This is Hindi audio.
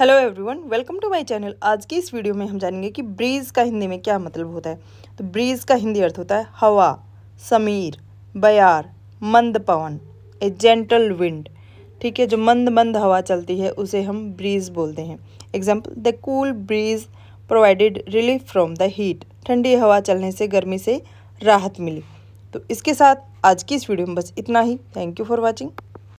hello everyone welcome to my channel आज की इस वीडियो में हम जानेंगे कि ब्रीज़ का हिंदी में क्या मतलब होता है तो ब्रीज़ का हिंदी अर्थ होता है हवा समीर बयार मंद पवन ए जेंटल विंड ठीक है जो मंद मंद हवा चलती है उसे हम ब्रीज़ बोलते हैं example the cool breeze provided relief from the heat ठंडी हवा चलने से गर्मी से राहत मिली तो इसके साथ आज की इस वीडियो में बस इतना ही थैंक यू फॉर वॉचिंग